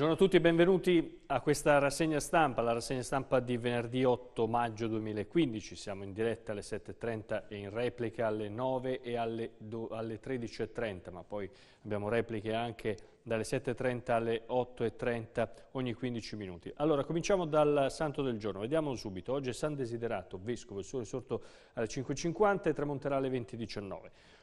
Buongiorno a tutti e benvenuti a questa rassegna stampa, la rassegna stampa di venerdì 8 maggio 2015. Siamo in diretta alle 7.30 e in replica alle 9 e alle, alle 13.30, ma poi abbiamo repliche anche dalle 7.30 alle 8.30 ogni 15 minuti. Allora, cominciamo dal santo del giorno, vediamo subito. Oggi è San Desiderato, vescovo, il sole sorto alle 5.50 e tramonterà alle 20.19.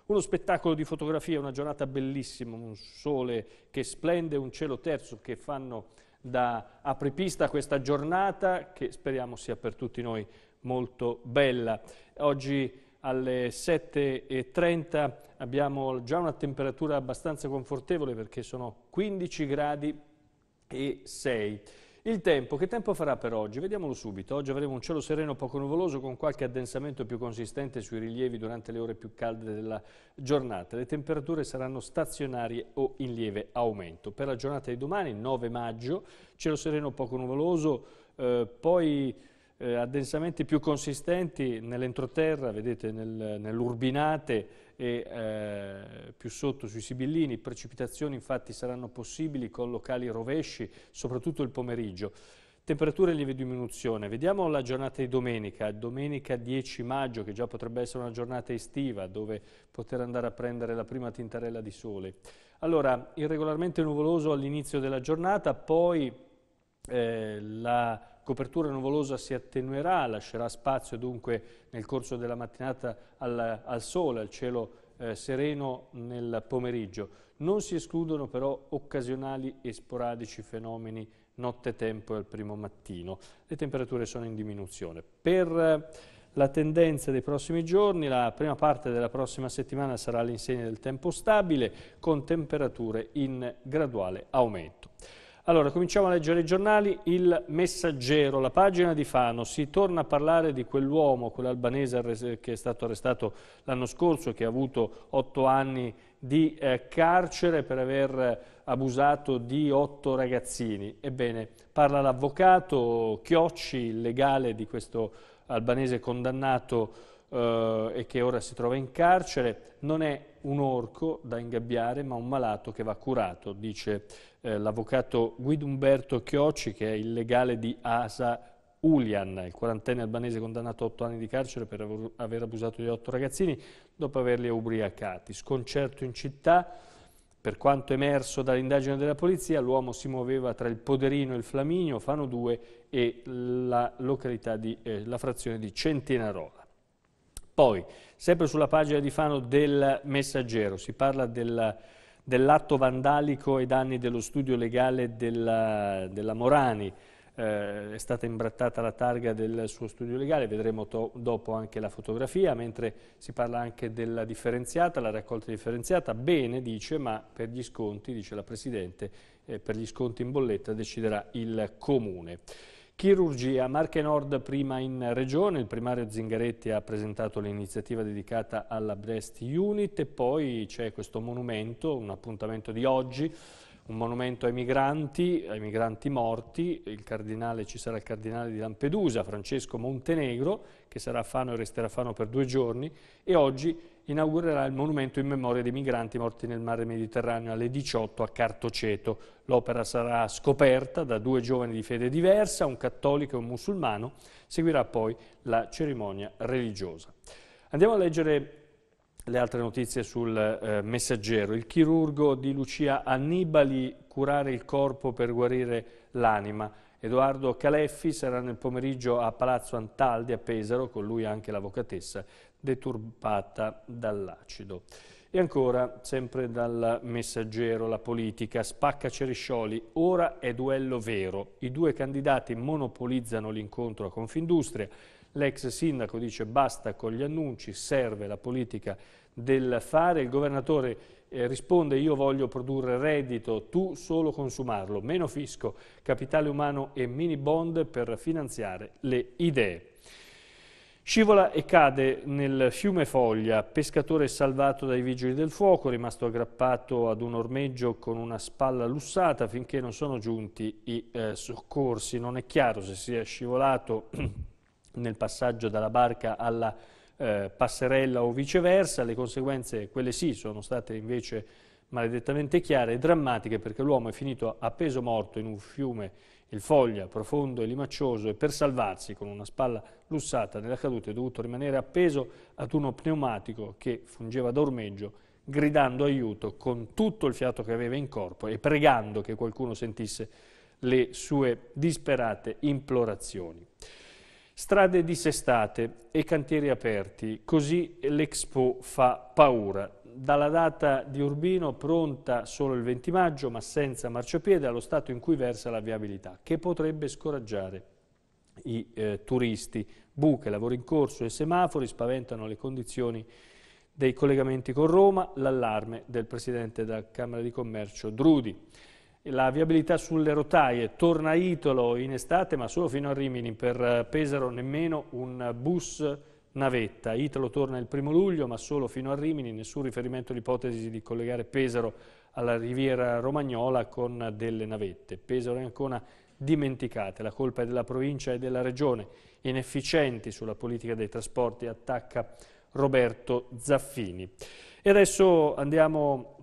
Uno spettacolo di fotografia, una giornata bellissima, un sole che splende, un cielo terzo che fanno da apripista questa giornata che speriamo sia per tutti noi molto bella. Oggi alle 7.30 abbiamo già una temperatura abbastanza confortevole perché sono 15 gradi e 6. Il tempo, che tempo farà per oggi? Vediamolo subito. Oggi avremo un cielo sereno poco nuvoloso con qualche addensamento più consistente sui rilievi durante le ore più calde della giornata. Le temperature saranno stazionarie o in lieve aumento. Per la giornata di domani, 9 maggio, cielo sereno poco nuvoloso, eh, poi eh, addensamenti più consistenti nell'entroterra, vedete nel, nell'urbinate, e eh, più sotto sui Sibillini. Precipitazioni infatti saranno possibili con locali rovesci, soprattutto il pomeriggio. Temperature in lieve diminuzione. Vediamo la giornata di domenica, domenica 10 maggio, che già potrebbe essere una giornata estiva, dove poter andare a prendere la prima tintarella di sole. Allora, irregolarmente nuvoloso all'inizio della giornata, poi eh, la copertura nuvolosa si attenuerà, lascerà spazio dunque nel corso della mattinata al, al sole, al cielo eh, sereno nel pomeriggio. Non si escludono però occasionali e sporadici fenomeni nottetempo e al primo mattino. Le temperature sono in diminuzione. Per eh, la tendenza dei prossimi giorni, la prima parte della prossima settimana sarà all'insegna del tempo stabile con temperature in graduale aumento. Allora, cominciamo a leggere i giornali. Il Messaggero, la pagina di Fano, si torna a parlare di quell'uomo, quell'albanese che è stato arrestato l'anno scorso, che ha avuto otto anni di eh, carcere per aver abusato di otto ragazzini. Ebbene, parla l'avvocato Chiocci, il legale di questo albanese condannato Uh, e che ora si trova in carcere, non è un orco da ingabbiare, ma un malato che va curato, dice eh, l'avvocato Guidumberto Umberto Chiocci, che è il legale di Asa Ulian, il quarantenne albanese condannato a otto anni di carcere per aver abusato di otto ragazzini dopo averli ubriacati. Sconcerto in città, per quanto emerso dall'indagine della polizia, l'uomo si muoveva tra il Poderino e il Flaminio, Fano 2 e la, di, eh, la frazione di Centinarola. Poi, sempre sulla pagina di Fano del Messaggero, si parla della dell'atto vandalico ai danni dello studio legale della, della Morani, eh, è stata imbrattata la targa del suo studio legale, vedremo dopo anche la fotografia, mentre si parla anche della differenziata, la raccolta differenziata, bene dice, ma per gli sconti, dice la Presidente, eh, per gli sconti in bolletta deciderà il Comune. Chirurgia, Marche Nord prima in regione, il primario Zingaretti ha presentato l'iniziativa dedicata alla Breast Unit e poi c'è questo monumento, un appuntamento di oggi, un monumento ai migranti, ai migranti morti, cardinale, ci sarà il cardinale di Lampedusa, Francesco Montenegro, che sarà a Fano e resterà a Fano per due giorni e oggi inaugurerà il monumento in memoria dei migranti morti nel mare Mediterraneo alle 18 a Cartoceto. L'opera sarà scoperta da due giovani di fede diversa, un cattolico e un musulmano. Seguirà poi la cerimonia religiosa. Andiamo a leggere le altre notizie sul eh, messaggero. Il chirurgo di Lucia Annibali curare il corpo per guarire l'anima. Edoardo Caleffi sarà nel pomeriggio a Palazzo Antaldi a Pesaro, con lui anche l'avvocatessa deturbata dall'acido. E ancora, sempre dal messaggero, la politica, spacca Ceriscioli, ora è duello vero. I due candidati monopolizzano l'incontro a Confindustria. L'ex sindaco dice basta con gli annunci, serve la politica del fare. Il governatore eh, risponde io voglio produrre reddito, tu solo consumarlo, meno fisco, capitale umano e mini bond per finanziare le idee. Scivola e cade nel fiume Foglia, pescatore salvato dai vigili del fuoco, rimasto aggrappato ad un ormeggio con una spalla lussata finché non sono giunti i eh, soccorsi. Non è chiaro se sia scivolato nel passaggio dalla barca alla eh, passerella o viceversa, le conseguenze, quelle sì, sono state invece maledettamente chiare e drammatiche perché l'uomo è finito appeso morto in un fiume il foglia, profondo e limaccioso, e per salvarsi con una spalla lussata nella caduta è dovuto rimanere appeso ad uno pneumatico che fungeva da ormeggio, gridando aiuto con tutto il fiato che aveva in corpo e pregando che qualcuno sentisse le sue disperate implorazioni. Strade dissestate e cantieri aperti, così l'Expo fa paura dalla data di Urbino pronta solo il 20 maggio ma senza marciapiede allo stato in cui versa la viabilità che potrebbe scoraggiare i eh, turisti. Buche, lavori in corso e semafori spaventano le condizioni dei collegamenti con Roma, l'allarme del Presidente della Camera di Commercio Drudi. La viabilità sulle rotaie torna a Itolo in estate ma solo fino a Rimini, per eh, Pesaro nemmeno un bus navetta. Italo torna il primo luglio, ma solo fino a Rimini, nessun riferimento all'ipotesi di collegare Pesaro alla riviera romagnola con delle navette. Pesaro è ancora dimenticate, la colpa è della provincia e della regione, inefficienti sulla politica dei trasporti, attacca Roberto Zaffini. E adesso andiamo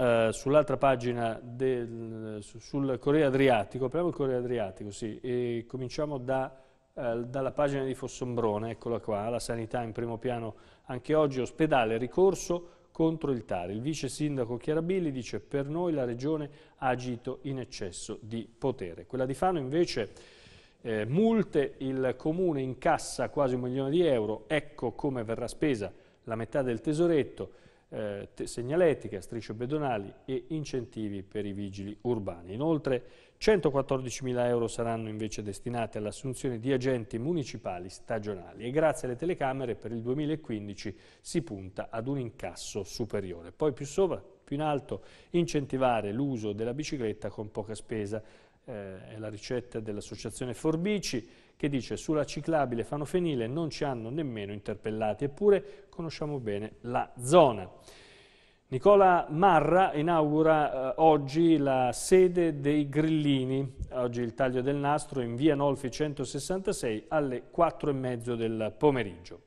Uh, sull'altra pagina del, sul Corriere Adriatico, apriamo il Corriere Adriatico, sì, e cominciamo da eh, dalla pagina di Fossombrone, eccola qua, la sanità in primo piano anche oggi, ospedale, ricorso contro il TAR. Il vice sindaco Chiarabilli dice per noi la regione ha agito in eccesso di potere. Quella di Fano invece eh, multe, il comune incassa quasi un milione di euro, ecco come verrà spesa la metà del tesoretto, eh, segnaletica, strisce pedonali e incentivi per i vigili urbani. Inoltre 114.000 euro saranno invece destinati all'assunzione di agenti municipali stagionali e grazie alle telecamere per il 2015 si punta ad un incasso superiore. Poi più sopra, più in alto, incentivare l'uso della bicicletta con poca spesa. Eh, è la ricetta dell'associazione Forbici che dice sulla ciclabile fanofenile non ci hanno nemmeno interpellati, eppure conosciamo bene la zona. Nicola Marra inaugura eh, oggi la sede dei Grillini, oggi il taglio del nastro in via Nolfi 166 alle 4 e mezzo del pomeriggio.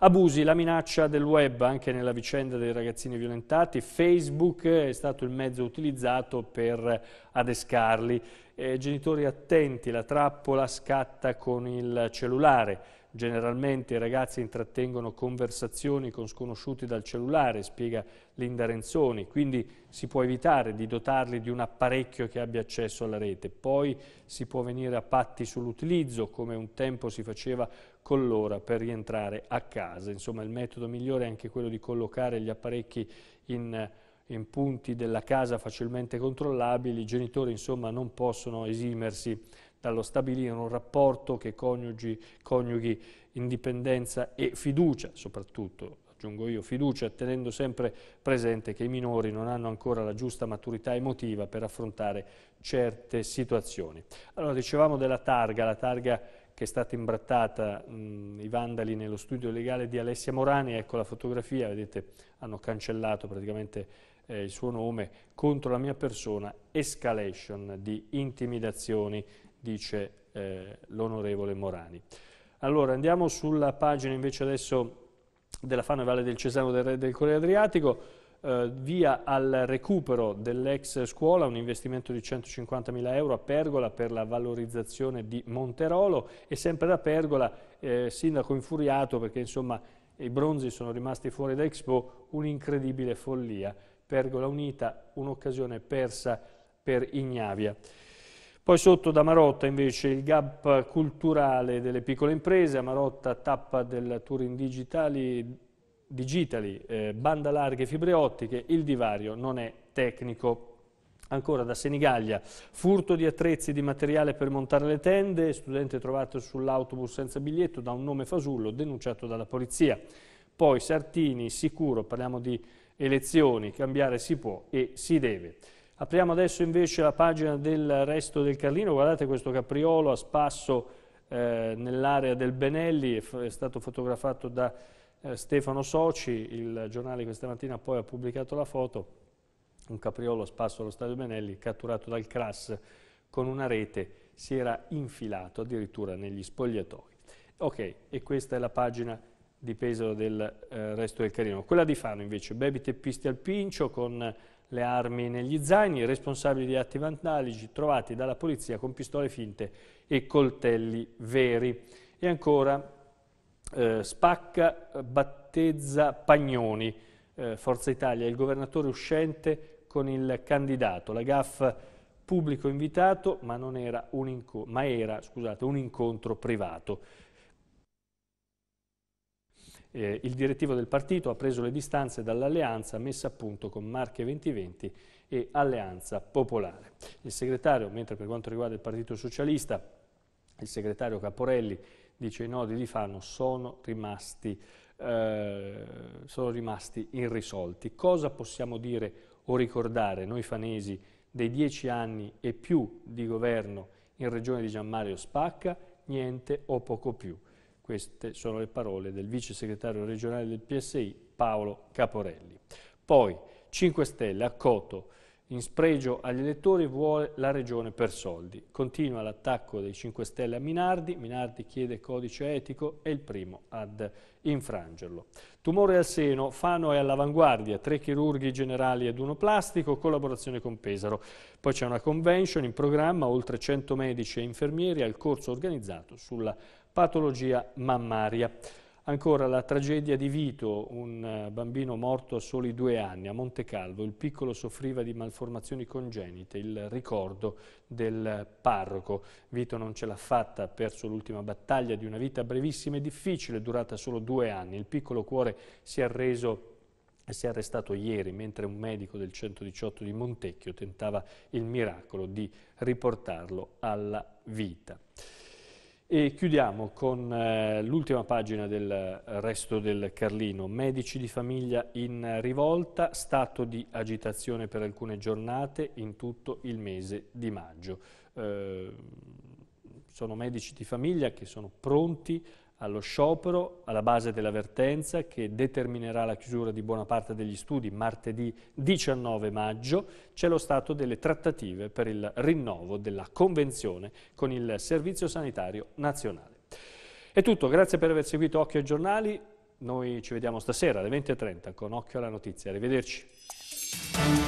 Abusi, la minaccia del web anche nella vicenda dei ragazzini violentati, Facebook è stato il mezzo utilizzato per adescarli. Eh, genitori attenti, la trappola scatta con il cellulare. Generalmente i ragazzi intrattengono conversazioni con sconosciuti dal cellulare, spiega Linda Renzoni, quindi si può evitare di dotarli di un apparecchio che abbia accesso alla rete. Poi si può venire a patti sull'utilizzo, come un tempo si faceva con l'ora per rientrare a casa. Insomma, il metodo migliore è anche quello di collocare gli apparecchi in in punti della casa facilmente controllabili, i genitori insomma non possono esimersi dallo stabilire un rapporto che coniugi, coniughi indipendenza e fiducia, soprattutto aggiungo io, fiducia, tenendo sempre presente che i minori non hanno ancora la giusta maturità emotiva per affrontare certe situazioni. Allora, dicevamo della targa, la targa che è stata imbrattata mh, i vandali nello studio legale di Alessia Morani, ecco la fotografia, vedete, hanno cancellato praticamente eh, il suo nome, contro la mia persona, escalation di intimidazioni dice eh, l'onorevole Morani. Allora andiamo sulla pagina invece adesso della Fano e Valle del Cesano del Re del Corriere Adriatico, eh, via al recupero dell'ex scuola, un investimento di 150.000 euro a Pergola per la valorizzazione di Monterolo e sempre da Pergola, eh, sindaco infuriato perché insomma i bronzi sono rimasti fuori da Expo, un'incredibile follia. Pergola Unita, un'occasione persa per Ignavia. Poi sotto da Marotta invece il gap culturale delle piccole imprese, a Marotta tappa del Touring Digitali, digitali eh, banda larga e fibre ottiche, il divario non è tecnico. Ancora da Senigallia, furto di attrezzi e di materiale per montare le tende, studente trovato sull'autobus senza biglietto da un nome fasullo denunciato dalla polizia. Poi Sartini, sicuro, parliamo di elezioni, cambiare si può e si deve. Apriamo adesso invece la pagina del resto del Carlino, guardate questo capriolo a spasso eh, nell'area del Benelli, è, è, stato fotografato da eh, Stefano Soci, il giornale questa mattina poi ha pubblicato la foto, un capriolo a spasso allo stadio Benelli catturato dal Cras con una rete, si era infilato addirittura negli spogliatoi. Ok, e questa è la pagina di peso del eh, resto del Carino. Quella di Fano invece, bevi teppisti al pincio con le armi negli zaini, responsabili di atti vandalici trovati dalla polizia con pistole finte e coltelli veri. E ancora eh, spacca battezza Pagnoni, eh, Forza Italia, il governatore uscente con il candidato. La GAF pubblico invitato, ma, era un, inco ma era, scusate, un incontro privato. Eh, il direttivo del partito ha preso le distanze dall'alleanza messa a punto con Marche 2020 e Alleanza Popolare. Il segretario, mentre per quanto riguarda il Partito Socialista, il segretario Caporelli dice i nodi di Fano sono rimasti, eh, sono rimasti irrisolti. Cosa possiamo dire o ricordare noi fanesi dei dieci anni e più di governo in regione di Gianmario Spacca? Niente o poco più. Queste sono le parole del vice segretario regionale del PSI Paolo Caporelli. Poi 5 Stelle a Coto, in spregio agli elettori, vuole la regione per soldi. Continua l'attacco dei 5 Stelle a Minardi, Minardi chiede codice etico, è il primo ad infrangerlo. Tumore al seno, Fano è all'avanguardia, tre chirurghi generali ed uno plastico, collaborazione con Pesaro. Poi c'è una convention in programma, oltre 100 medici e infermieri al corso organizzato sulla patologia mammaria. Ancora la tragedia di Vito, un eh, bambino morto a soli due anni a Montecalvo. Il piccolo soffriva di malformazioni congenite, il ricordo del parroco. Vito non ce l'ha fatta, ha perso l'ultima battaglia di una vita brevissima e difficile, durata solo due anni. Il piccolo cuore si è arreso e si è arrestato ieri mentre un medico del 118 di Montecchio tentava il miracolo di riportarlo alla vita. E chiudiamo con eh, l'ultima pagina del eh, resto del Carlino. Medici di famiglia in rivolta, stato di agitazione per alcune giornate in tutto il mese di maggio. Eh, sono medici di famiglia che sono pronti allo sciopero, alla base dell'avvertenza che determinerà la chiusura di buona parte degli studi martedì 19 maggio, c'è lo stato delle trattative per il rinnovo della convenzione con il Servizio Sanitario Nazionale. È tutto, grazie per aver seguito Occhio ai Giornali, noi ci vediamo stasera alle 20.30 con Occhio alla Notizia, arrivederci.